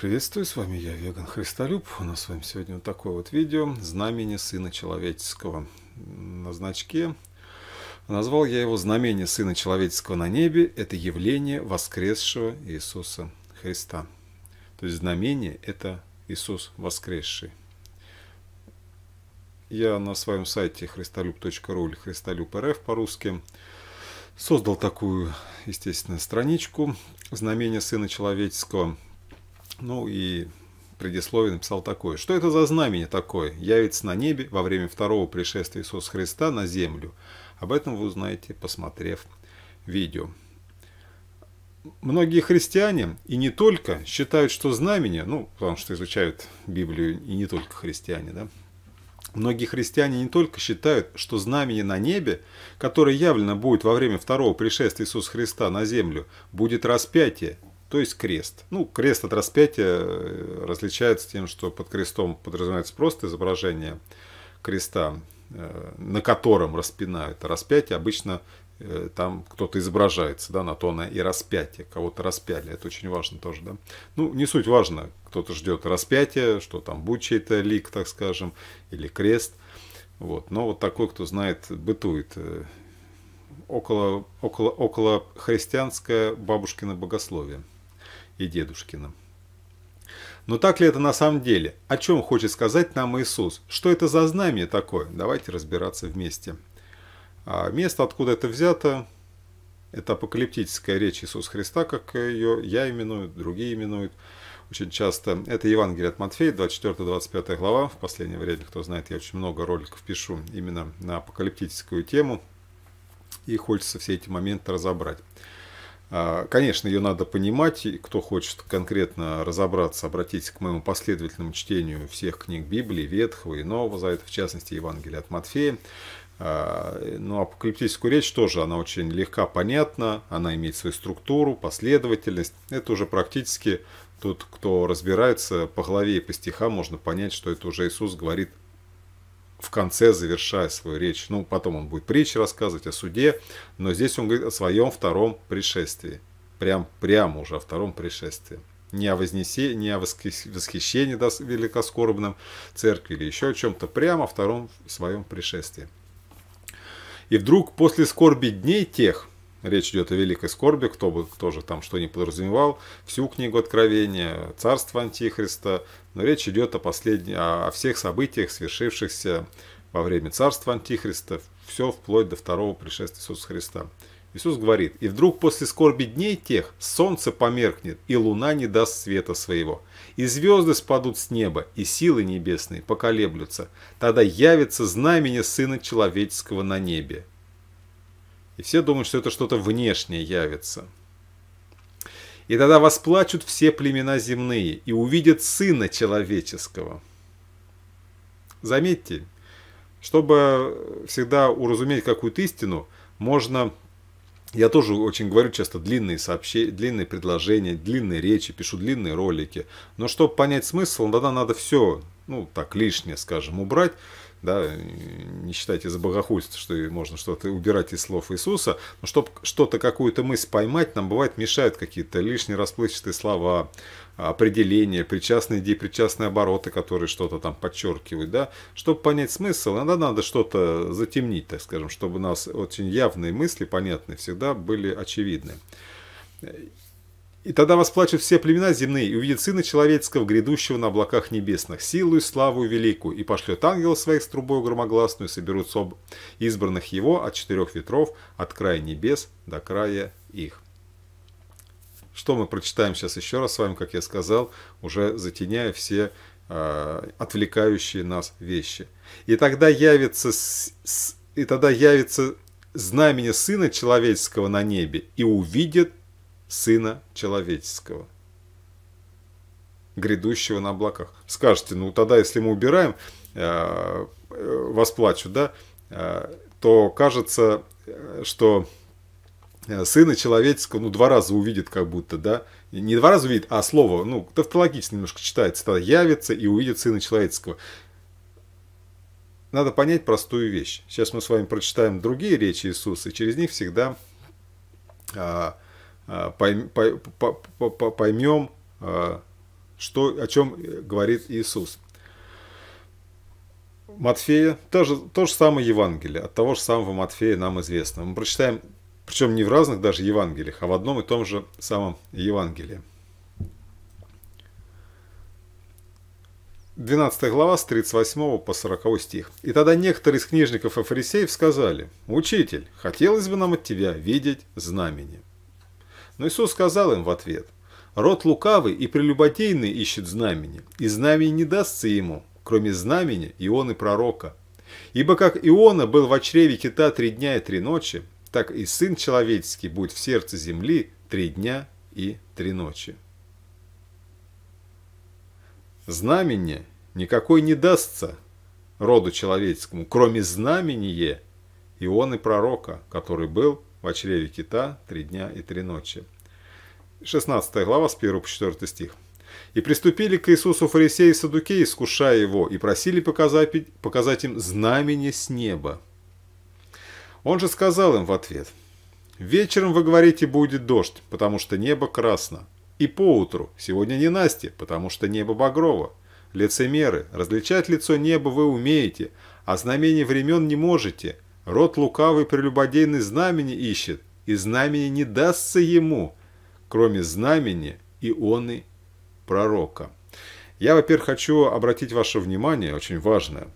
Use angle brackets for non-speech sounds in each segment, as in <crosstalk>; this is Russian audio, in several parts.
приветствую, с вами я, Веган Христолюб. У нас с вами сегодня вот такое вот видео «Знамение Сына Человеческого» на значке. Назвал я его «Знамение Сына Человеческого на небе» – это явление воскресшего Иисуса Христа. То есть знамение – это Иисус воскресший. Я на своем сайте христолюб.ру или христолюб.рф по-русски создал такую, естественно, страничку «Знамение Сына Человеческого», ну и предисловие написал такое. «Что это за знамение такое? Явится на небе во время второго пришествия Иисуса Христа на землю. Об этом вы узнаете, посмотрев видео». Многие христиане, и не только, считают, что знамение, ну, потому что изучают Библию и не только христиане, да, Многие христиане не только считают, что знамение на небе, которое явлено будет во время второго пришествия Иисуса Христа на землю, будет распятие, то есть крест. Ну, крест от распятия э, различается тем, что под крестом подразумевается просто изображение креста, э, на котором распинают распятие. Обычно э, там кто-то изображается, да, на то она и распятие, кого-то распяли, это очень важно тоже, да. Ну, не суть важно, кто-то ждет распятие, что там будет чей-то лик, так скажем, или крест, вот. Но вот такой, кто знает, бытует около, около, около христианское бабушкино богословие и Дедушкиным. Но так ли это на самом деле? О чем хочет сказать нам Иисус? Что это за знамение такое? Давайте разбираться вместе. А, место, откуда это взято, это апокалиптическая речь Иисуса Христа, как ее я именую, другие именуют очень часто. Это Евангелие от Матфея, 24-25 глава. В последнее время, кто знает, я очень много роликов пишу именно на апокалиптическую тему. И хочется все эти моменты разобрать. А, конечно, ее надо понимать, кто хочет конкретно разобраться, обратитесь к моему последовательному чтению всех книг Библии, Ветхого и Нового Завета, в частности, Евангелия от Матфея. А, Но ну, апокалиптическую речь тоже, она очень легка, понятна, она имеет свою структуру, последовательность. Это уже практически тот, кто разбирается по главе и по стихам, можно понять, что это уже Иисус говорит в конце завершая свою речь. Ну, потом он будет притчи рассказывать о суде, но здесь он говорит о своем втором пришествии. Прям, прямо уже о втором пришествии. Не о, вознесе, не о восхищении да, великоскорбном церкви или еще о чем-то. Прямо о втором своем пришествии. И вдруг после скорби дней тех, Речь идет о великой скорби, кто бы тоже там что ни подразумевал, всю книгу Откровения, царство Антихриста, но речь идет о, последней, о всех событиях, свершившихся во время царства Антихриста, все вплоть до второго пришествия Иисуса Христа. Иисус говорит, «И вдруг после скорби дней тех солнце померкнет, и луна не даст света своего, и звезды спадут с неба, и силы небесные поколеблются, тогда явится знамение Сына Человеческого на небе». И все думают, что это что-то внешнее явится. И тогда восплачут все племена земные и увидят Сына Человеческого. Заметьте, чтобы всегда уразуметь какую-то истину, можно... Я тоже очень говорю часто длинные сообщения, длинные предложения, длинные речи, пишу длинные ролики. Но чтобы понять смысл, тогда надо все ну, так, лишнее, скажем, убрать, да, не считайте за богохульство, что можно что-то убирать из слов Иисуса, но чтобы что-то, какую-то мысль поймать, нам бывает мешают какие-то лишние расплывчатые слова, определения, причастные идеи, причастные обороты, которые что-то там подчеркивают, да, чтобы понять смысл, иногда надо что-то затемнить, так скажем, чтобы у нас очень явные мысли, понятные, всегда были очевидны. И тогда восплачут все племена земные и увидят Сына Человеческого, грядущего на облаках небесных, силу и славу великую, и пошлет ангелов своих с трубой громогласную, соберут соб избранных его от четырех ветров, от края небес до края их. Что мы прочитаем сейчас еще раз с вами, как я сказал, уже затеняя все э, отвлекающие нас вещи. И тогда явится, с, с, и тогда явится знамение Сына Человеческого на небе, и увидят Сына Человеческого, грядущего на облаках. Скажете, ну тогда, если мы убираем, э, э вас плачу, да, э, то кажется, э, что Сына Человеческого, ну, два раза увидит как будто, да, не два раза увидит, а слово, ну, тавтологично немножко читается, тогда явится и увидит Сына Человеческого. Надо понять простую вещь. Сейчас мы с вами прочитаем другие речи Иисуса, и через них всегда а, Э, поймем, э, что, о чем говорит Иисус. Матфея, то же, то же самое Евангелие, от того же самого Матфея нам известно. Мы прочитаем, причем не в разных даже Евангелиях, а в одном и том же самом Евангелии. 12 глава с 38 по 40 стих. «И тогда некоторые из книжников и фарисеев сказали, «Учитель, хотелось бы нам от тебя видеть знамение». Но Иисус сказал им в ответ, «Род лукавый и прелюбодейный ищет знамени, и знамени не дастся ему, кроме знамени Ионы пророка. Ибо как Иона был в чреве кита три дня и три ночи, так и Сын Человеческий будет в сердце земли три дня и три ночи». Знамение никакой не дастся роду человеческому, кроме знамения Ионы пророка, который был в чреве кита три дня и три ночи. 16 глава с 1 по 4 стих. «И приступили к Иисусу фарисеи и садукеи, искушая его, и просили показать, показать им знамение с неба. Он же сказал им в ответ, «Вечером, вы говорите, будет дождь, потому что небо красно, и поутру, сегодня не Насти, потому что небо багрово. Лицемеры, различать лицо неба вы умеете, а знамение времен не можете, Рот лукавый прелюбодейный знамени ищет, и знамени не дастся ему, кроме знамени и он и пророка. Я, во-первых, хочу обратить ваше внимание, очень важное.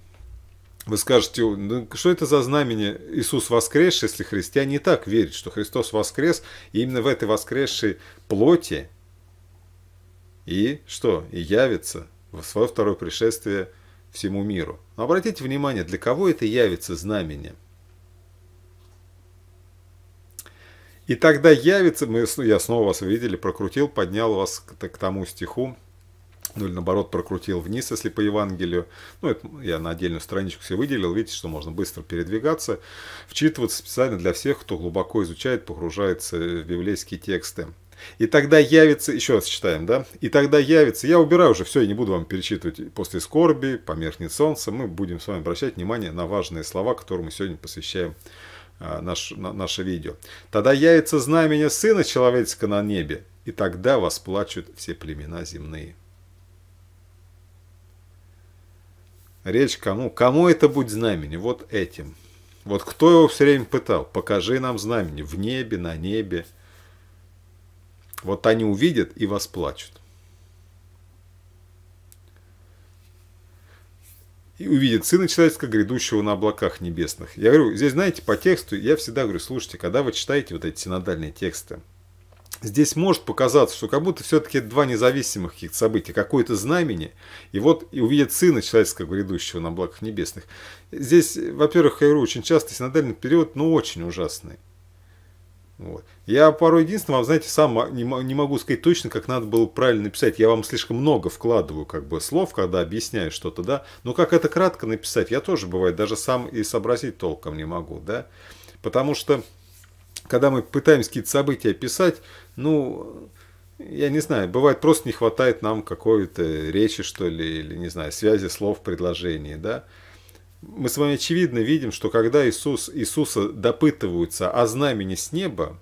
Вы скажете, ну, что это за знамение Иисус воскрес, если христиане и так верят, что Христос воскрес, и именно в этой воскресшей плоти и что? И явится в свое второе пришествие всему миру. Но обратите внимание, для кого это явится знамением? И тогда явится, мы, я снова вас видели, прокрутил, поднял вас к, к тому стиху, ну или наоборот прокрутил вниз, если по Евангелию. Ну, это я на отдельную страничку все выделил. Видите, что можно быстро передвигаться, вчитываться специально для всех, кто глубоко изучает, погружается в библейские тексты. И тогда явится, еще раз читаем, да? И тогда явится, я убираю уже все, я не буду вам перечитывать после скорби, померкнет солнце, мы будем с вами обращать внимание на важные слова, которые мы сегодня посвящаем а, наш, на, наше видео. «Тогда явится знамение Сына Человеческого на небе, и тогда восплачут все племена земные». Речь кому? Кому это будет знамение? Вот этим. Вот кто его все время пытал? Покажи нам знамение в небе, на небе. Вот они увидят и восплачут. и увидит Сына Человеческого, грядущего на облаках небесных. Я говорю, здесь, знаете, по тексту, я всегда говорю, слушайте, когда вы читаете вот эти синодальные тексты, здесь может показаться, что как будто все-таки два независимых каких-то события, какое-то знамение, и вот и увидит Сына Человеческого, грядущего на облаках небесных. Здесь, во-первых, я говорю, очень часто синодальный период, ну очень ужасный. Вот. Я порой единственное, вам, знаете, сам не, могу сказать точно, как надо было правильно написать. Я вам слишком много вкладываю как бы слов, когда объясняю что-то, да. Но как это кратко написать, я тоже бывает даже сам и сообразить толком не могу, да. Потому что, когда мы пытаемся какие-то события описать, ну, я не знаю, бывает просто не хватает нам какой-то речи, что ли, или, не знаю, связи слов, предложений, да мы с вами очевидно видим, что когда Иисус, Иисуса допытываются о знамени с неба,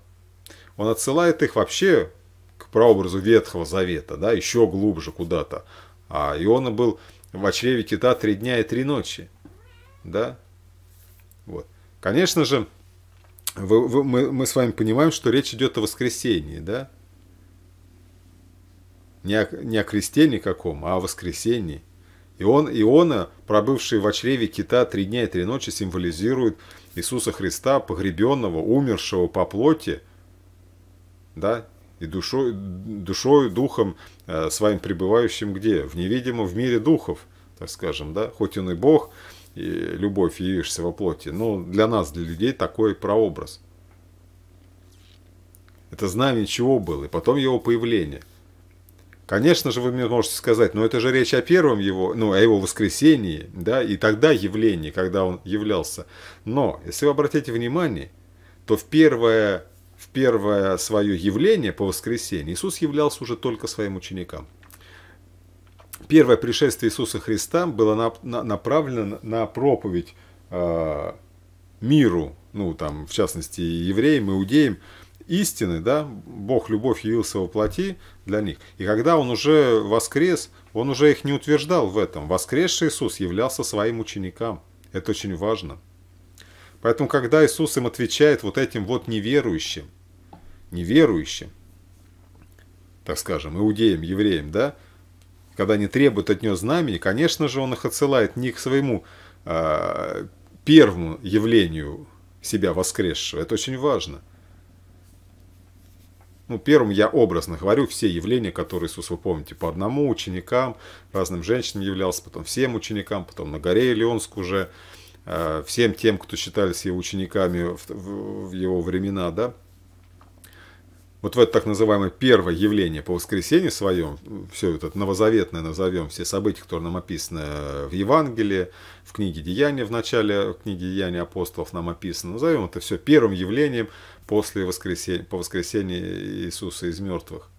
Он отсылает их вообще к прообразу Ветхого Завета, да, еще глубже куда-то. А Иона был в чреве кита три дня и три ночи. Да? Вот. Конечно же, вы, вы, мы, мы с вами понимаем, что речь идет о воскресении, да? Не о, не о кресте никаком, а о воскресении – и он, Иона, э, пробывший в чреве кита три дня и три ночи, символизирует Иисуса Христа, погребенного, умершего по плоти, да, и душой, душою, духом э, своим пребывающим где? В невидимом в мире духов, так скажем, да, хоть он и Бог, и любовь явившийся во плоти, но для нас, для людей, такой прообраз. Это знамя чего было, и потом его появление – Конечно же, вы мне можете сказать, но это же речь о первом его, ну, о его воскресении, да, и тогда явлении, когда он являлся. Но, если вы обратите внимание, то в первое, в первое свое явление по воскресенье Иисус являлся уже только своим ученикам. Первое пришествие Иисуса Христа было на, на, направлено на проповедь э, миру, ну, там, в частности, евреям, иудеям, истины, да, Бог любовь явился во плоти для них. И когда Он уже воскрес, Он уже их не утверждал в этом. Воскресший Иисус являлся своим ученикам. Это очень важно. Поэтому, когда Иисус им отвечает вот этим вот неверующим, неверующим, так скажем, иудеям, евреям, да, когда они требуют от него знамений, конечно же, он их отсылает не к своему э, первому явлению себя воскресшего. Это очень важно – ну, первым я образно говорю все явления, которые Иисус, вы помните, по одному ученикам, разным женщинам являлся, потом всем ученикам, потом на горе Илионск уже, э, всем тем, кто считались его учениками в его времена, да. Вот в это так называемое первое явление по воскресенье своем, все это новозаветное назовем, все события, которые нам описаны в Евангелии, в книге Деяния, в начале книги Деяния апостолов нам описано, назовем это все первым явлением – после воскресенья, по воскресении Иисуса из мертвых.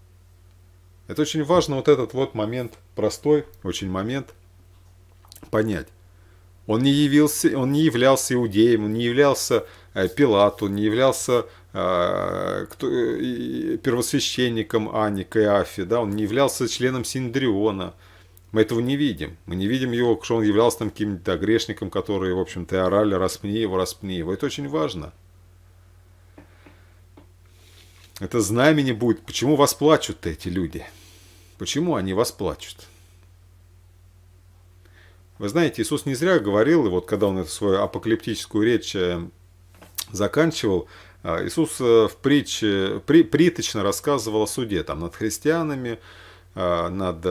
Это очень важно вот этот вот момент, простой очень момент, понять. Он не, явился, он не являлся иудеем, он не являлся э, Пилату, не являлся э, кто, э, первосвященником Ани Каиафе, да, он не являлся членом Синдриона. Мы этого не видим. Мы не видим его, что он являлся там каким-то грешником, который, в общем-то, орали, распни его, распни его. Это очень важно это знамени будет. Почему вас плачут эти люди? Почему они вас плачут? Вы знаете, Иисус не зря говорил, и вот когда он эту свою апокалиптическую речь э, заканчивал, э, Иисус э, в притче, при, приточно рассказывал о суде там, над христианами, над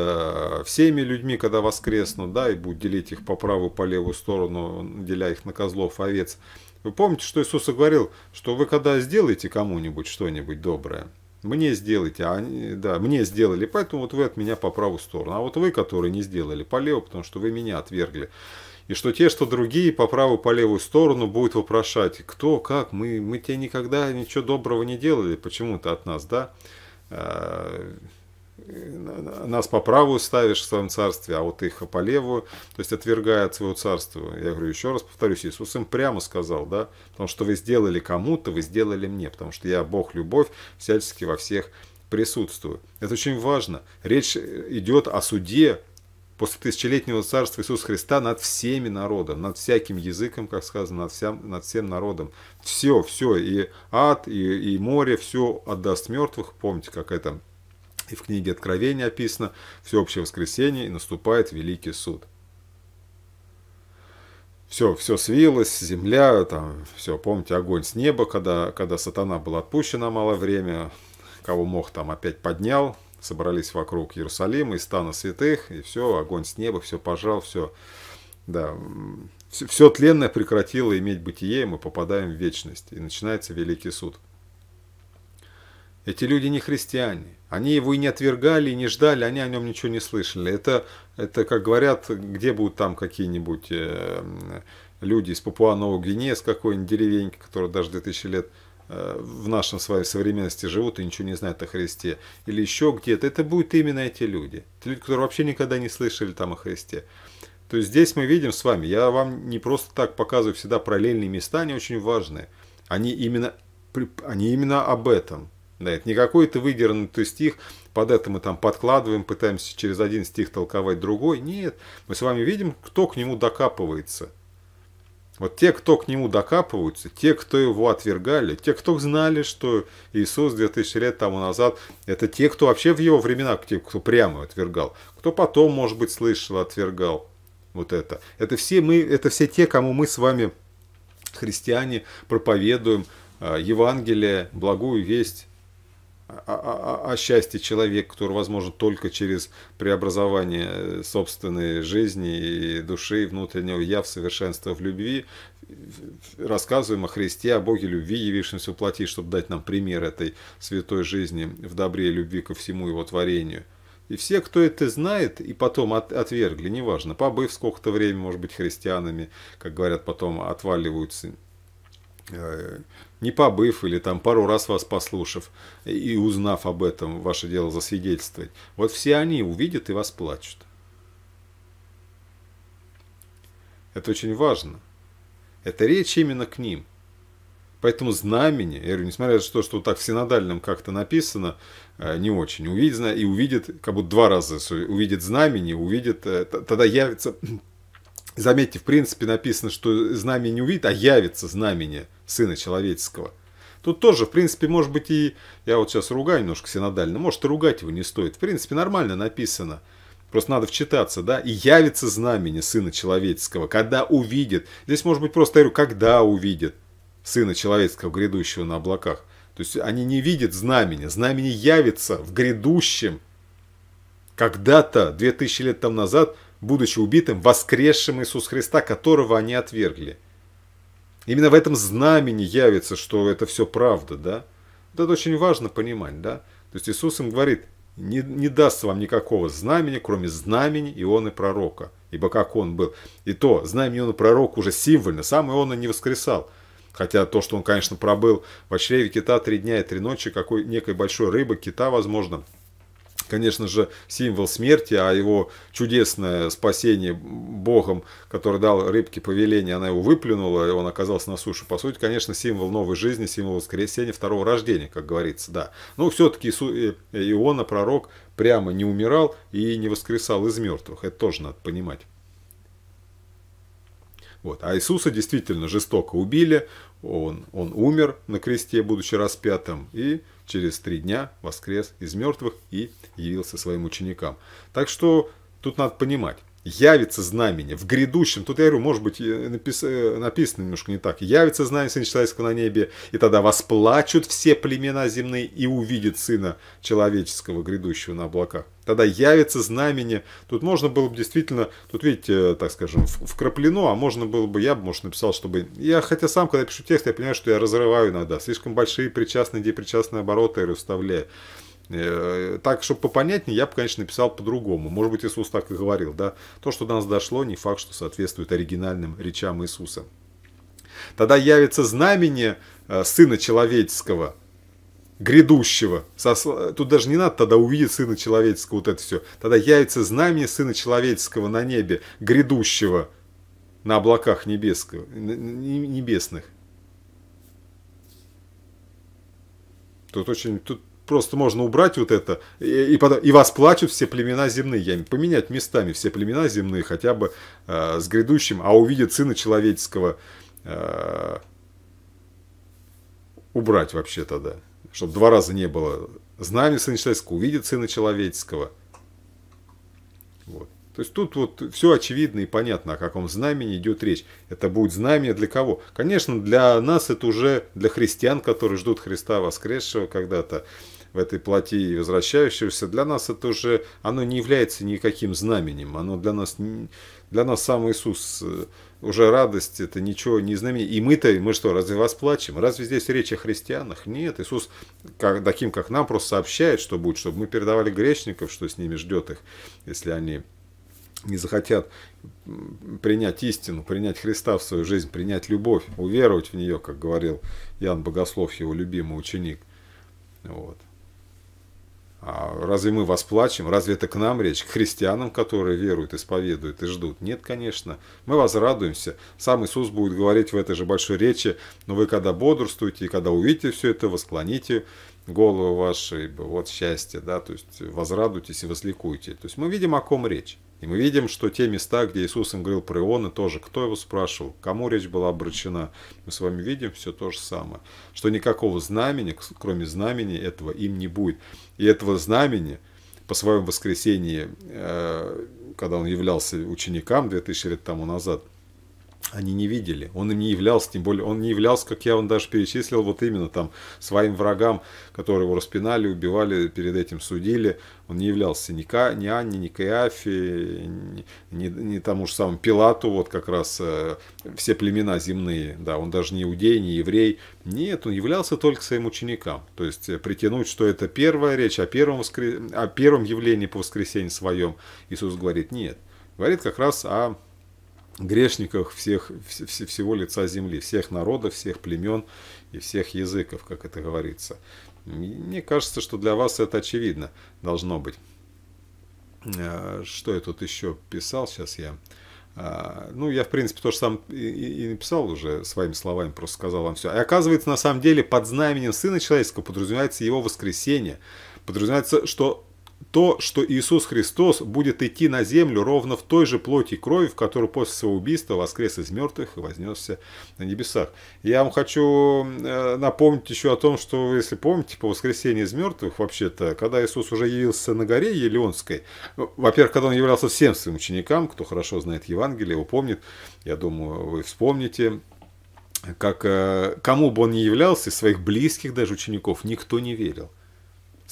всеми людьми, когда воскреснут, да, и будет делить их по правую, по левую сторону, деля их на козлов, овец. Вы помните, что Иисус говорил, что вы когда сделаете кому-нибудь что-нибудь доброе, мне сделайте, а они, да, мне сделали, поэтому вот вы от меня по правую сторону, а вот вы, которые не сделали, по левую, потому что вы меня отвергли. И что те, что другие по правую, по левую сторону будут вопрошать, кто, как, мы, мы тебе никогда ничего доброго не делали, почему ты от нас, да? А, Э, нас по правую ставишь в своем царстве, а вот их по левую, то есть отвергает свое царство. Я говорю, еще раз повторюсь, Иисус им прямо сказал, да, потому что вы сделали кому-то, вы сделали мне, потому что я Бог любовь, всячески во всех присутствую. Это очень важно. Речь идет о суде после тысячелетнего царства Иисуса Христа над всеми народом, над всяким языком, как сказано, над, всем, над всем народом. Все, все, и ад, и, и море, все отдаст мертвых. Помните, как это и в книге Откровения описано «Всеобщее воскресенье, и наступает Великий суд». Все, все свилось, земля, там, все, помните, огонь с неба, когда, когда сатана был отпущен на малое время, кого мог, там опять поднял, собрались вокруг Иерусалима, и стана святых, и все, огонь с неба, все пожал, все, да, все, все тленное прекратило иметь бытие, и мы попадаем в вечность, и начинается Великий суд. Эти люди не христиане. Они его и не отвергали, и не ждали, они о нем ничего не слышали. Это, это как говорят, где будут там какие-нибудь э, люди из Папуа-Нового Гвинея, с какой-нибудь деревеньки, которые даже 2000 лет э, в нашем своей современности живут и ничего не знают о Христе. Или еще где-то. Это будут именно эти люди. Это люди, которые вообще никогда не слышали там о Христе. То есть здесь мы видим с вами, я вам не просто так показываю всегда параллельные места, они очень важны. Они именно, они именно об этом. Да, это не какой-то выдернутый стих, под это мы там подкладываем, пытаемся через один стих толковать другой. Нет, мы с вами видим, кто к нему докапывается. Вот те, кто к нему докапываются, те, кто его отвергали, те, кто знали, что Иисус 2000 лет тому назад, это те, кто вообще в его времена, те, кто прямо отвергал, кто потом, может быть, слышал, отвергал вот это. Это все мы, это все те, кому мы с вами, христиане, проповедуем а, Евангелие, благую весть о, о, о счастье человека, который возможно только через преобразование э, собственной жизни и души, внутреннего я в совершенство в любви. Рассказываем о Христе, о Боге любви, явившемся воплоти, чтобы дать нам пример этой святой жизни в добре и любви ко всему его творению. И все, кто это знает, и потом от, отвергли, неважно, побыв сколько-то времени, может быть, христианами, как говорят, потом отваливаются Э, не побыв или там пару раз вас послушав и узнав об этом, ваше дело засвидетельствовать. Вот все они увидят и вас плачут. Это очень важно. Это речь именно к ним. Поэтому знамение, я говорю, несмотря на то, что вот так в синодальном как-то написано, э, не очень, увидит, и увидит, как будто два раза, увидит знамение, увидит, э, тогда явится <clears throat> Заметьте, в принципе написано, что знамение увидит, а явится знамение сына человеческого. Тут тоже, в принципе, может быть и... Я вот сейчас ругаю немножко синодально. Может, и ругать его не стоит. В принципе, нормально написано. Просто надо вчитаться, да? «И явится знамение Сына Человеческого, когда увидит». Здесь, может быть, просто я говорю, когда увидит Сына Человеческого, грядущего на облаках. То есть они не видят знамени. Знамение явится в грядущем. Когда-то, 2000 лет тому назад, будучи убитым, воскресшим Иисус Христа, которого они отвергли. Именно в этом знамени явится, что это все правда, да? это очень важно понимать, да? То есть Иисус им говорит, не, не даст вам никакого знамени, кроме знамени Иона Пророка, ибо как он был. И то, знамени Иона Пророка уже символьно, сам Иона не воскресал. Хотя то, что он, конечно, пробыл во чреве кита три дня и три ночи, какой некой большой рыбы, кита, возможно, конечно же, символ смерти, а его чудесное спасение Богом, который дал рыбке повеление, она его выплюнула, и он оказался на суше. По сути, конечно, символ новой жизни, символ воскресения, второго рождения, как говорится, да. Но все-таки Иона, э, пророк, прямо не умирал и не воскресал из мертвых. Это тоже надо понимать. Вот. А Иисуса действительно жестоко убили, он, он умер на кресте, будучи распятым, и через три дня воскрес из мертвых и явился своим ученикам. Так что тут надо понимать, явится знамение. В грядущем, тут я говорю, может быть, напис, э, написано немножко не так. Явится знамение Сына Человеческого на небе, и тогда восплачут все племена земные и увидят Сына Человеческого, грядущего на облаках. Тогда явится знамение. Тут можно было бы действительно, тут видите, э, так скажем, вкраплено, а можно было бы, я бы, может, написал, чтобы... Я, хотя сам, когда пишу текст, я понимаю, что я разрываю иногда. Слишком большие причастные, депричастные обороты я расставляю. Э, так, чтобы попонятнее, я бы, конечно, написал по-другому. Может быть, Иисус так и говорил, да? То, что до нас дошло, не факт, что соответствует оригинальным речам Иисуса. Тогда явится знамение э, Сына Человеческого, грядущего. Тут даже не надо тогда увидеть Сына Человеческого, вот это все. Тогда явится знамение Сына Человеческого на небе, грядущего, на облаках небесного, небесных. Тут очень, тут Просто можно убрать вот это, и, и, потом, и вас плачут все племена земные. Я поменять местами все племена земные хотя бы э, с грядущим, а увидят сына человеческого э, убрать вообще тогда. Чтобы два раза не было знамя сына человеческого, увидит сына человеческого. Вот. То есть тут вот все очевидно и понятно, о каком знамени идет речь. Это будет знамение для кого? Конечно, для нас это уже, для христиан, которые ждут Христа воскресшего когда-то, в этой плоти и возвращающегося, для нас это уже, оно не является никаким знаменем, оно для нас, для нас сам Иисус э, уже радость, это ничего не знамение. И мы-то, мы что, разве вас плачем? Разве здесь речь о христианах? Нет, Иисус как, таким, как нам, просто сообщает, что будет, чтобы мы передавали грешников, что с ними ждет их, если они не захотят принять истину, принять Христа в свою жизнь, принять любовь, уверовать в нее, как говорил Ян Богослов, его любимый ученик. Вот. А разве мы вас плачем? Разве это к нам речь? К христианам, которые веруют, исповедуют и ждут? Нет, конечно. Мы вас радуемся. Сам Иисус будет говорить в этой же большой речи, но вы когда бодрствуете и когда увидите все это, восклоните голову вашей, вот счастье, да, то есть возрадуйтесь и возликуйте. То есть мы видим, о ком речь. И мы видим, что те места, где Иисус им говорил про Иона, тоже кто его спрашивал, кому речь была обращена. Мы с вами видим все то же самое, что никакого знамени, кроме знамени этого им не будет. И этого знамени по своему воскресенье, э, когда он являлся ученикам 2000 лет тому назад – они не видели. Он им не являлся, тем более он не являлся, как я вам даже перечислил, вот именно там своим врагам, которые его распинали, убивали, перед этим судили. Он не являлся ни, Ка, ни Анне, ни Каиафе, ни, ни, ни тому же самому Пилату, вот как раз э, все племена земные, да, он даже не иудей, не еврей. Нет, он являлся только своим ученикам. То есть э, притянуть, что это первая речь о первом, воскре, о первом явлении по воскресенье своем, Иисус говорит, нет. Говорит как раз о грешниках всех, всего лица земли, всех народов, всех племен и всех языков, как это говорится. Мне кажется, что для вас это очевидно должно быть. А, что я тут еще писал, сейчас я... А, ну, я, в принципе, то же сам и написал уже своими словами, просто сказал вам все. И оказывается, на самом деле, под знаменем Сына Человеческого подразумевается его воскресение. Подразумевается, что то, что Иисус Христос будет идти на землю ровно в той же плоти и крови, в которой после своего убийства воскрес из мертвых и вознесся на небесах. Я вам хочу э, напомнить еще о том, что, если помните, по воскресению из мертвых, вообще-то, когда Иисус уже явился на горе Елеонской, ну, во-первых, когда он являлся всем своим ученикам, кто хорошо знает Евангелие, его помнит, я думаю, вы вспомните, как э, кому бы он ни являлся, из своих близких даже учеников, никто не верил.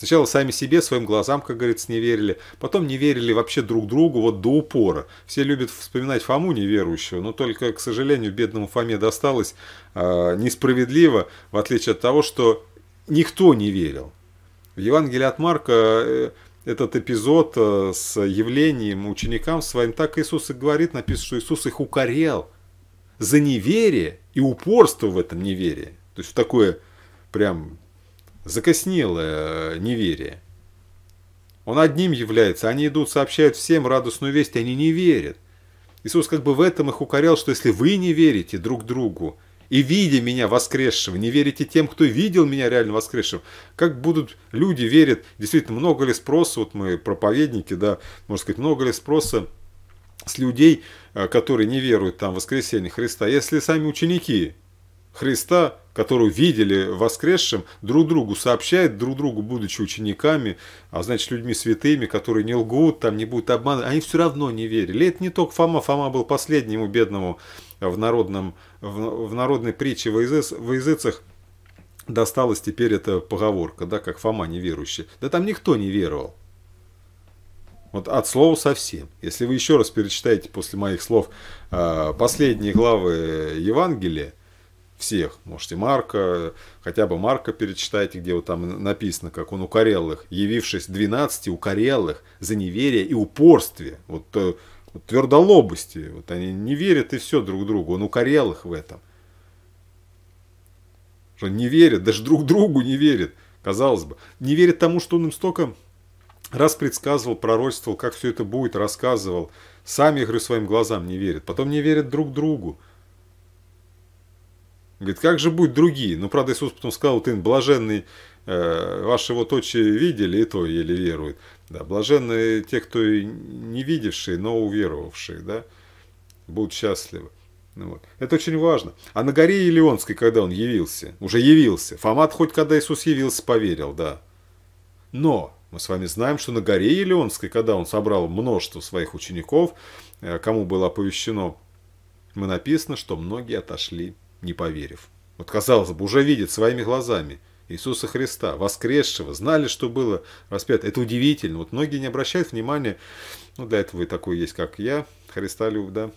Сначала сами себе, своим глазам, как говорится, не верили, потом не верили вообще друг другу вот до упора. Все любят вспоминать Фому неверующего, но только, к сожалению, бедному Фоме досталось э, несправедливо, в отличие от того, что никто не верил. В Евангелии от Марка э, этот эпизод э, с явлением ученикам своим, так Иисус и говорит, написано, что Иисус их укорел за неверие и упорство в этом неверии. То есть в такое прям закоснелое э, неверие. Он одним является, они идут, сообщают всем радостную весть, и они не верят. Иисус как бы в этом их укорял, что если вы не верите друг другу, и видя меня воскресшего, не верите тем, кто видел меня реально воскресшим, как будут люди верят, действительно, много ли спроса, вот мы проповедники, да, можно сказать, много ли спроса с людей, э, которые не веруют там в воскресение Христа, если сами ученики Христа, которую видели воскресшим, друг другу сообщает, друг другу, будучи учениками, а значит, людьми святыми, которые не лгут, там не будут обманывать, они все равно не верили. Это не только Фома, Фома был последнему бедному в, народном, в, в народной притче в, языц, в языцах, досталась теперь эта поговорка, да, как Фома неверующий. Да там никто не веровал. Вот от слова совсем. Если вы еще раз перечитаете после моих слов а, последние главы Евангелия, всех. Можете Марка, хотя бы Марка перечитайте, где вот там написано, как он укорел их, явившись 12 укорел их за неверие и упорствие, вот, э, вот твердолобости. Вот они не верят и все друг другу, он укорел их в этом. Что не верят, даже друг другу не верят, казалось бы. Не верят тому, что он им столько раз предсказывал, пророчествовал, как все это будет, рассказывал. Сами, говорю, своим глазам не верят. Потом не верят друг другу. Говорит, как же будут другие? Но, ну, правда, Иисус потом сказал, ты блаженный, э, ваши вот очи видели, и то еле веруют. Да, блаженные те, кто не видевшие, но уверовавшие, да, будут счастливы. Ну вот. Это очень важно. А на горе Елеонской, когда он явился, уже явился, Фомат хоть когда Иисус явился, поверил, да. Но мы с вами знаем, что на горе Елеонской, когда он собрал множество своих учеников, э, кому было оповещено, мы написано, что многие отошли не поверив. Вот, казалось бы, уже видят своими глазами Иисуса Христа, воскресшего, знали, что было распят. Это удивительно. Вот многие не обращают внимания, ну, для этого и такой есть, как я, Христолюб, да,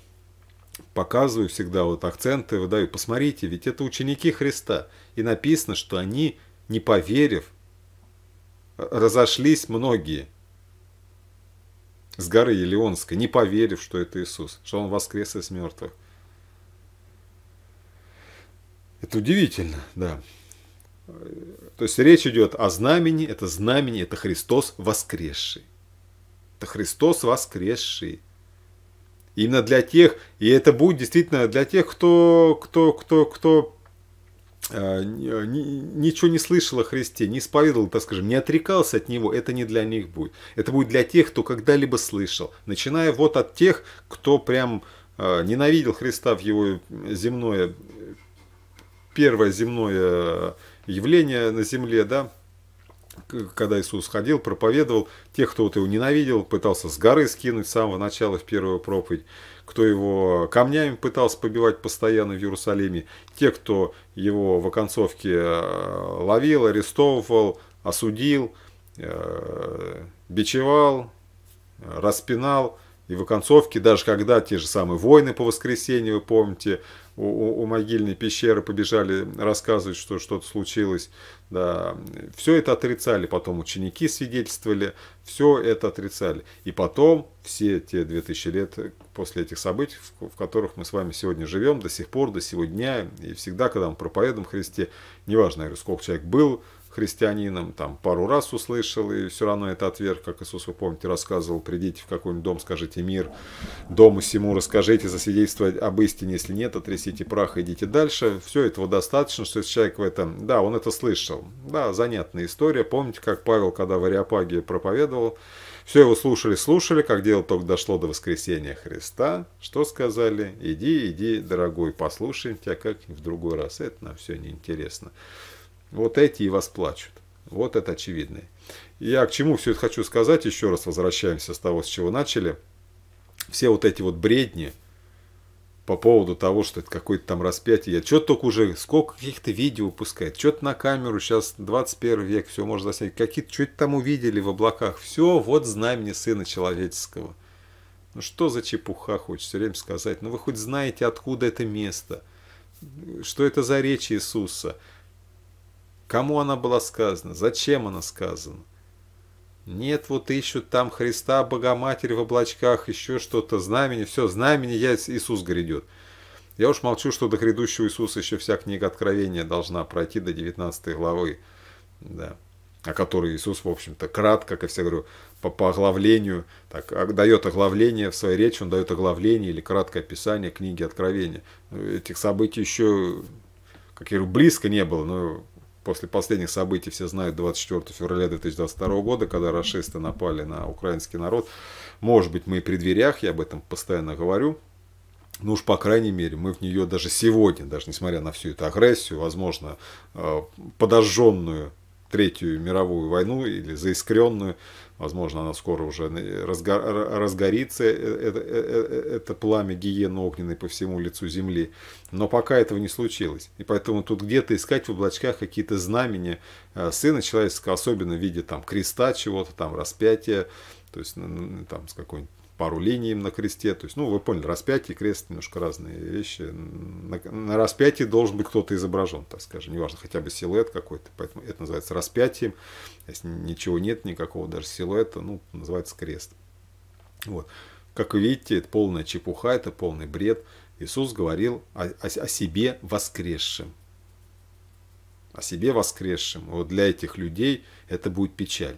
показываю всегда, вот акценты выдаю. Посмотрите, ведь это ученики Христа. И написано, что они, не поверив, разошлись многие с горы Елеонской, не поверив, что это Иисус, что Он воскрес из мертвых. Это удивительно, да. То есть речь идет о знамени, это знамени, это Христос воскресший. Это Христос воскресший. Именно для тех, и это будет действительно для тех, кто, кто, кто, кто э, ничего не слышал о Христе, не исповедовал, так скажем, не отрекался от Него, это не для них будет. Это будет для тех, кто когда-либо слышал, начиная вот от тех, кто прям а, ненавидел Христа в его земное первое земное э, явление на земле, да, когда Иисус ходил, проповедовал, тех, кто вот его ненавидел, пытался с горы скинуть с самого начала в первую проповедь, кто его камнями пытался побивать постоянно в Иерусалиме, те, кто его в оконцовке э, ловил, арестовывал, осудил, э, бичевал, распинал – и в оконцовке, даже когда те же самые войны по воскресенью, вы помните, у, у, у могильной пещеры побежали рассказывать, что что-то случилось, да, все это отрицали, потом ученики свидетельствовали, все это отрицали. И потом все те 2000 лет после этих событий, в, в которых мы с вами сегодня живем, до сих пор, до сегодня, и всегда, когда мы проповедуем Христе, неважно, сколько человек был, христианином, там пару раз услышал, и все равно это отверг, как Иисус, вы помните, рассказывал, придите в какой-нибудь дом, скажите мир, дому сему расскажите, засвидетельствовать об истине, если нет, отрясите прах, идите дальше. Все этого достаточно, что если человек в этом, да, он это слышал, да, занятная история, помните, как Павел, когда в Ариапаге проповедовал, все его слушали, слушали, как дело только дошло до воскресения Христа. Что сказали? Иди, иди, дорогой, послушаем тебя как в другой раз. Это нам все неинтересно. Вот эти и вас восплачут. Вот это очевидно. Я к чему все это хочу сказать, еще раз возвращаемся с того, с чего начали. Все вот эти вот бредни по поводу того, что это какой-то там распятие. Я что-то только уже, сколько каких-то видео выпускает, что-то на камеру, сейчас 21 век, все можно заснять. Какие-то, что-то там увидели в облаках. Все, вот знай мне сына человеческого. Ну что за чепуха, хочешь все время сказать. Ну вы хоть знаете, откуда это место. Что это за речь Иисуса. Кому она была сказана? Зачем она сказана? Нет, вот ищут там Христа, Богоматерь в облачках, еще что-то, знамени, все, знамени, я, Иисус грядет. Я уж молчу, что до грядущего Иисуса еще вся книга Откровения должна пройти до 19 главы, да, о которой Иисус, в общем-то, кратко, как я всегда говорю, по, по оглавлению, так, а, дает оглавление в своей речи, он дает оглавление или краткое описание книги Откровения. Ну, этих событий еще, как я говорю, близко не было, но после последних событий все знают 24 февраля 2022 года, когда расисты напали на украинский народ. Может быть, мы и при дверях, я об этом постоянно говорю. Ну уж, по крайней мере, мы в нее даже сегодня, даже несмотря на всю эту агрессию, возможно, э, подожженную Третью мировую войну или заискренную, возможно, она скоро уже э, разгорится, это, это, э, э, это пламя гиены огненной по всему лицу земли. Но пока этого не случилось. И поэтому тут где-то искать в облачках какие-то знамения Сына Человеческого, особенно в виде там, креста чего-то, там, распятия, то есть там, с какой-нибудь пару линий им на кресте. То есть, ну, вы поняли, распятие, крест немножко разные вещи. На, на распятии должен быть кто-то изображен, так скажем. Неважно, хотя бы силуэт какой-то. Поэтому это называется распятием. А если ничего нет, никакого даже силуэта, ну, называется крест. Вот. Как вы видите, это полная чепуха, это полный бред. Иисус говорил о, о, о себе воскресшем. О себе воскресшем. Вот для этих людей это будет печаль.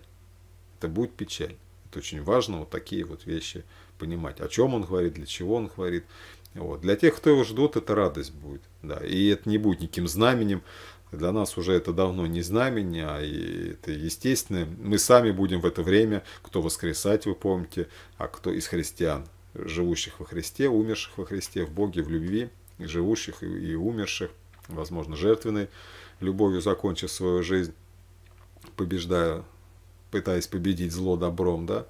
Это будет печаль. Это очень важно, вот такие вот вещи понимать. О чем он говорит, для чего он говорит. Вот. Для тех, кто его ждут, это радость будет. Да. И это не будет никаким знаменем. Для нас уже это давно не знамение, а это естественно. Мы сами будем в это время, кто воскресать, вы помните, а кто из христиан, живущих во Христе, умерших во Христе, в Боге, в любви, живущих и умерших, возможно, жертвенной любовью закончив свою жизнь, побеждая пытаясь победить зло добром, да,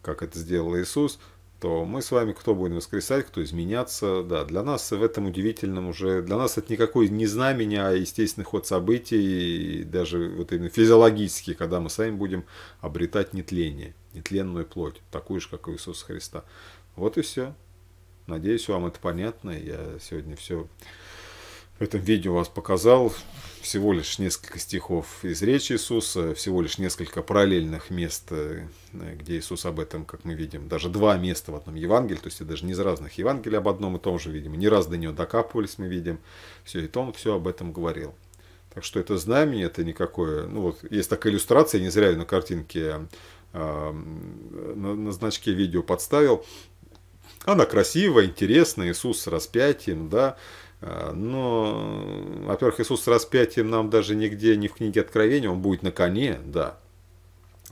как это сделал Иисус, то мы с вами кто будем воскресать, кто изменяться, да, для нас в этом удивительном уже, для нас это никакой не знамение, а естественный ход событий, даже вот именно физиологически, когда мы сами будем обретать нетление, нетленную плоть, такую же, как и Иисус Христа. Вот и все. Надеюсь, вам это понятно. Я сегодня все в этом видео вас показал всего лишь несколько стихов из речи Иисуса, всего лишь несколько параллельных мест, э, где Иисус об этом, как мы видим, даже два места в одном Евангелии, то есть даже не из разных Евангелий об одном и том же, видим, не раз до него докапывались, мы видим, все, и то он все об этом говорил. Так что это знамение, это никакое, ну вот есть такая иллюстрация, не зря ее на картинке, а, на, на значке видео подставил, она красивая, интересная, Иисус с распятием, да, Э, но, во-первых, Иисус с распятием нам даже нигде, не в книге Откровения, он будет на коне, да.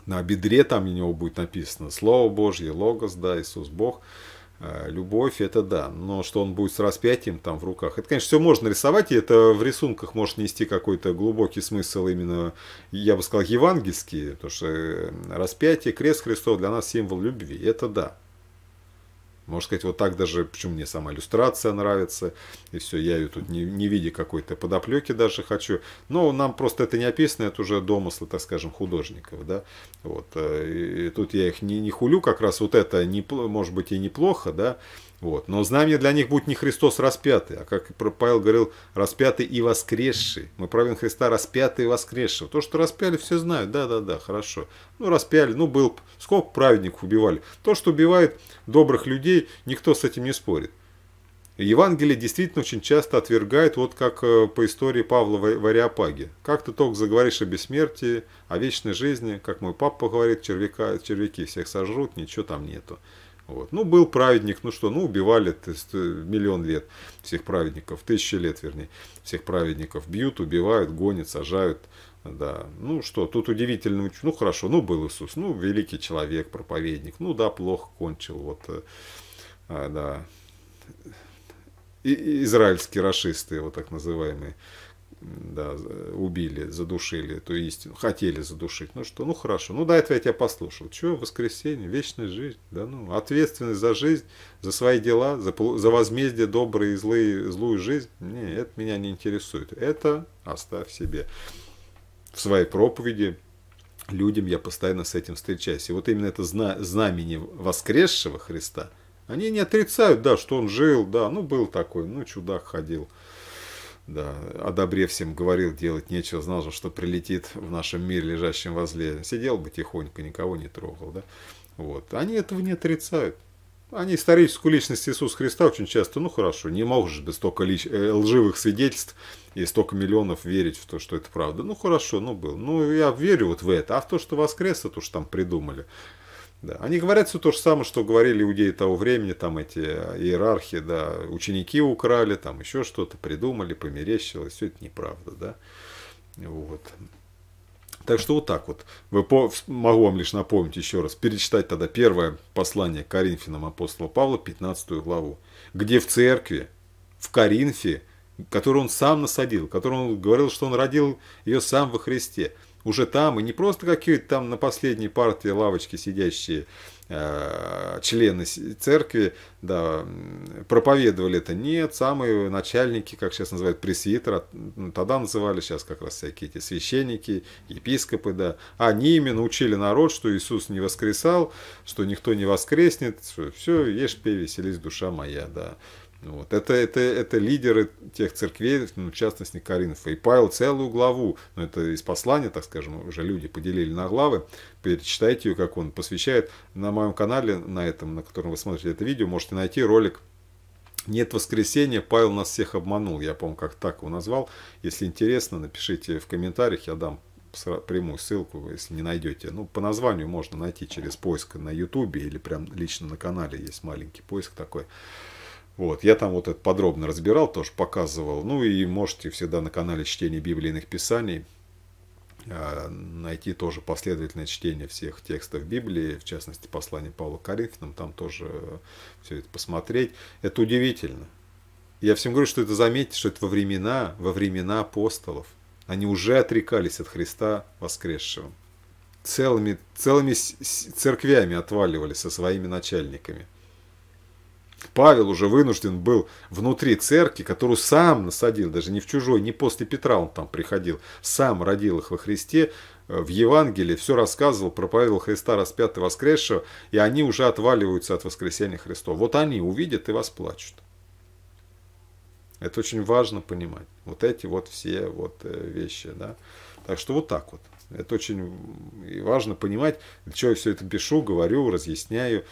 На бедре там у него будет написано Слово Божье, Логос, да, Иисус Бог. Э, любовь, это да. Но что он будет с распятием там в руках, это, конечно, все можно рисовать, и это в рисунках может нести какой-то глубокий смысл именно, я бы сказал, евангельский, потому что э, распятие, крест Христов для нас символ любви, это да. Можно сказать, вот так даже, почему мне сама иллюстрация нравится, и все, я ее тут не, не видя какой-то подоплеки даже хочу. Но нам просто это не описано, это уже домыслы, так скажем, художников, да. Вот, э, и тут я их не, не хулю, как раз вот это, не, может быть, и неплохо, да, вот. Но знамение для них будет не Христос распятый, а как Павел говорил, распятый и воскресший. Мы правим Христа распятый и воскресший. То, что распяли, все знают. Да-да-да, хорошо. Ну, распяли, ну, был... Сколько праведников убивали? То, что убивает добрых людей, никто с этим не спорит. Евангелие действительно очень часто отвергает, вот как э, по истории Павла в Вариапаги. Как ты только заговоришь о бессмертии, о вечной жизни, как мой папа говорит, червяка, червяки всех сожрут, ничего там нету. Вот. Ну, был праведник, ну что, ну убивали то есть, э, миллион лет всех праведников, тысячи лет, вернее, всех праведников. Бьют, убивают, гонят, сажают. Да, ну что, тут удивительно, ну хорошо, ну был Иисус, ну великий человек, проповедник, ну да, плохо кончил, вот, э, а, да, и, израильские расисты, вот так называемые, да, убили, задушили эту истину, хотели задушить. Ну что, ну хорошо, ну до этого я тебя послушал. Чего воскресенье, вечная жизнь, да ну, ответственность за жизнь, за свои дела, за, за возмездие добрые и злые, злую жизнь, не, это меня не интересует. Это оставь себе. В своей проповеди людям я постоянно с этим встречаюсь. И вот именно это зна знамение воскресшего Христа, они не отрицают, да, что он жил, да, ну был такой, ну чудак ходил – да, о добре всем говорил, делать нечего, знал же, что прилетит в нашем мире, лежащем возле. Сидел бы тихонько, никого не трогал, да. Вот. Они этого не отрицают. Они историческую личность Иисуса Христа очень часто, ну хорошо, не можешь без столько лич... Э, лживых свидетельств и столько миллионов верить в то, что это правда. Ну хорошо, ну был. Ну я верю вот в это. А в то, что воскрес, это уж там придумали. Да. Они говорят все то же самое, что говорили иудеи того времени, там эти э, иерархи, да, ученики украли, там еще что-то придумали, померещилось, все это неправда, да. Вот. Так что вот так вот. Вы по... Могу вам лишь напомнить еще раз, перечитать тогда первое послание Коринфянам апостола Павла, 15 главу, где в церкви, в Коринфе, которую он сам насадил, которую он говорил, что он родил ее сам во Христе – уже там, и не просто какие-то там на последней партии лавочки сидящие э, члены церкви да, проповедовали это. Нет, самые начальники, как сейчас называют, пресвитера, ну, тогда называли сейчас как раз всякие эти священники, епископы, да, они именно учили народ, что Иисус не воскресал, что никто не воскреснет, что все, ешь, пей, веселись, душа моя, да. Вот. Это, это, это лидеры тех церквей, ну, в частности Коринфа. И Павел целую главу, ну, это из послания, так скажем, уже люди поделили на главы, перечитайте ее, как он посвящает. На моем канале, на этом, на котором вы смотрите это видео, можете найти ролик «Нет воскресенья, Павел нас всех обманул». Я, помню, как так его назвал. Если интересно, напишите в комментариях, я дам прямую ссылку, если не найдете. Ну, по названию можно найти через поиск на YouTube или прям лично на канале есть маленький поиск такой. Вот, я там вот это подробно разбирал, тоже показывал. Ну и можете всегда на канале чтения библейных писаний а, найти тоже последовательное чтение всех текстов Библии, в частности послание Павла Коринфянам, там тоже все это посмотреть. Это удивительно. Я всем говорю, что это заметьте, что это во времена, во времена апостолов. Они уже отрекались от Христа воскресшего. Целыми, целыми церквями отваливали со своими начальниками. Павел уже вынужден был внутри церкви, которую сам насадил, даже не в чужой, не после Петра он там приходил, сам родил их во Христе, э, в Евангелии все рассказывал, проповедовал Христа распятого, воскресшего, и они уже отваливаются от воскресения Христова. Вот они увидят и восплачут. Это очень важно понимать. Вот эти вот все вот э, вещи, да. Так что вот так вот. Это очень важно понимать, для чего я все это пишу, говорю, разъясняю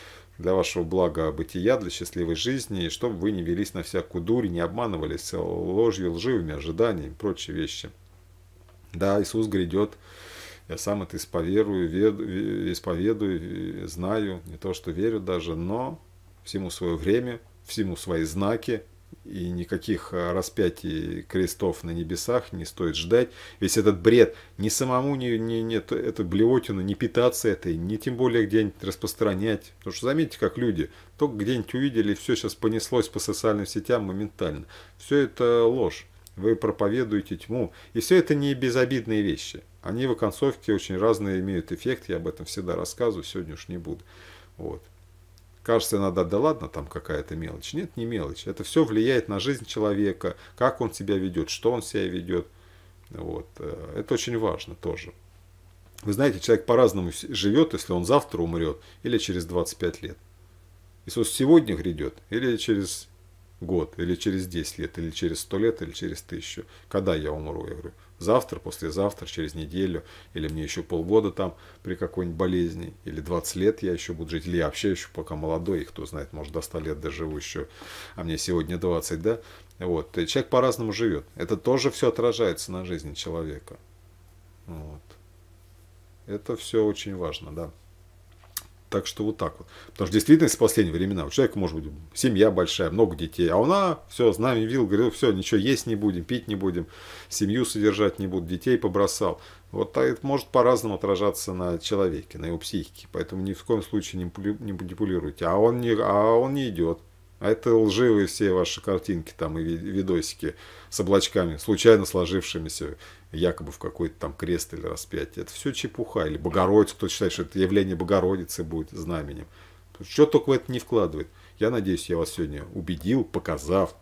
для вашего блага бытия, для счастливой жизни, и чтобы вы не велись на всякую дурь, не обманывались ложью, лживыми ожиданиями и прочие вещи. Да, Иисус грядет, я сам это исповерую, веду, э, исповедую, э, знаю, не то что верю даже, но всему свое время, всему свои знаки, и никаких а, распятий крестов на небесах не стоит ждать. Весь этот бред ни самому, ни, ни, ни это блевотина, не питаться этой, не тем более где-нибудь распространять. Потому что заметьте, как люди только где-нибудь увидели, все сейчас понеслось по социальным сетям моментально. Все это ложь. Вы проповедуете тьму. И все это не безобидные вещи. Они в оконцовке очень разные имеют эффект. Я об этом всегда рассказываю, сегодня уж не буду. Вот. Кажется иногда, да ладно, там какая-то мелочь. Нет, не мелочь. Это все влияет на жизнь человека, как он себя ведет, что он себя ведет. Вот. Э, это очень важно тоже. Вы знаете, человек по-разному живет, если он завтра умрет или через 25 лет. Иисус сегодня грядет или через год, или через 10 лет, или через 100 лет, или через 1000. Когда я умру? Я говорю, завтра, послезавтра, через неделю, или мне еще полгода там при какой-нибудь болезни, или 20 лет я еще буду жить, или я вообще еще пока молодой, и кто знает, может до 100 лет доживу еще, а мне сегодня 20, да? Вот. И человек по-разному живет. Это тоже все отражается на жизни человека. Вот. Это все очень важно, да. Так что вот так вот. Потому что действительность в последние времена у человека может быть семья большая, много детей, а она все, знамя вил, говорил, все, ничего есть не будем, пить не будем, семью содержать не буду, детей побросал. Вот так это может по-разному отражаться на человеке, на его психике. Поэтому ни в коем случае не манипулируйте. А он не, а он не идет. А это лживые все ваши картинки там и видосики с облачками, случайно сложившимися якобы в какой-то там крест или распятие. Это все чепуха. Или Богородица, кто считает, что это явление Богородицы будет знаменем. Что только в это не вкладывает. Я надеюсь, я вас сегодня убедил, показав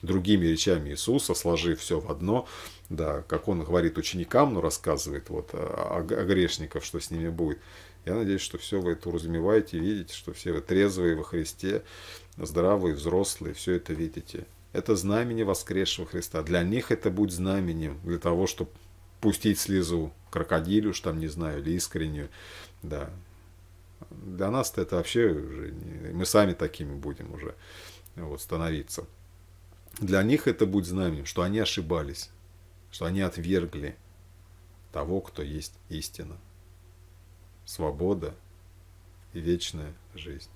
другими речами Иисуса, сложив все в одно, да, как он говорит ученикам, но рассказывает вот э, о, о, о грешников, что с ними будет. Я надеюсь, что все вы это уразумеваете, видите, что все вы трезвые во Христе, здравые, взрослые, все это видите это знамение воскресшего Христа. Для них это будет знаменем, для того, чтобы пустить слезу крокодилю, уж там, не знаю, или искреннюю. Да. Для нас это вообще уже, не... мы сами такими будем уже вот, становиться. Для них это будет знамением, что они ошибались, что они отвергли того, кто есть истина, свобода и вечная жизнь.